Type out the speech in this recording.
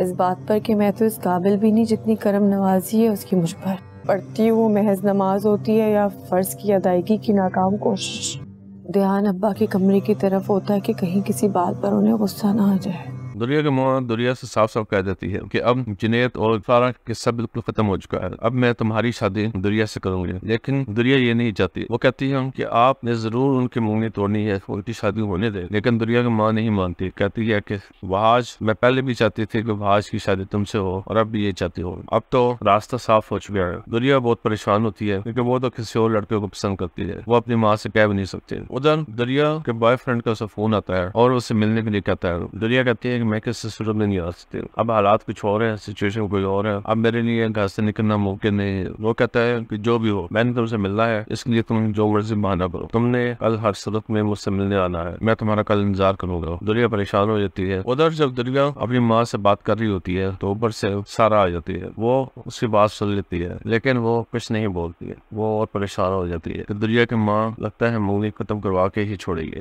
इस बात पर कि मैं तो इस काबिल भी नहीं जितनी करम नवाजी है उसकी मुझ पर पढ़ती वो महज नमाज होती है या फ़र्ज की अदायगी की नाकाम कोशिश ध्यान अब्बा के कमरे की तरफ होता है कि कहीं किसी बात पर उन्हें गुस्सा ना आ जाए दुनिया की मौत दुनिया से साफ साफ कह देती है कि अब जुनेत और सारा किस्सा बिल्कुल खत्म हो चुका है अब मैं तुम्हारी शादी दुनिया से करूंगी लेकिन दुनिया ये नहीं चाहती वो कहती है कि आपने जरूर उनकी मुंगनी तोड़नी है उनकी शादी होने दे लेकिन दुनिया की माँ नहीं मानती कहती है कि वहाज मैं पहले भी चाहती थी कि वहाज की शादी तुमसे हो और अब भी ये चाहती हो अब तो रास्ता साफ हो चुका है दुनिया बहुत परेशान होती है क्योंकि वो तो किसी और लड़के को पसंद करती है वो अपनी माँ से कह भी नहीं सकती उधर दुनिया के बॉयफ्रेंड का उसे फोन आता है और उसे मिलने के लिए कहता है दुनिया कहती है मैं किस सिस्टम में नहीं आ सकते अब हालात कुछ और है सिचुएशन कुछ और है अब मेरे लिए घर से निकलना मुमकिन नहीं है वो कहता है कि जो भी हो मैंने तुमसे मिलना है इसलिए तुम जो मर्जी माना करो तुमने कल हर सूरत में मुझसे मिलने आना है मैं तुम्हारा कल इंतजार करूंगा दुनिया परेशान हो जाती है उधर जब दुनिया अपनी माँ से बात कर रही होती है तो ऊपर से सारा आ जाती है वो उसकी बात सुन लेती है लेकिन वो कुछ नहीं बोलती है वो और परेशान हो जाती है तो दुनिया की माँ लगता है मूवी खत्म करवा के ही छोड़ेगी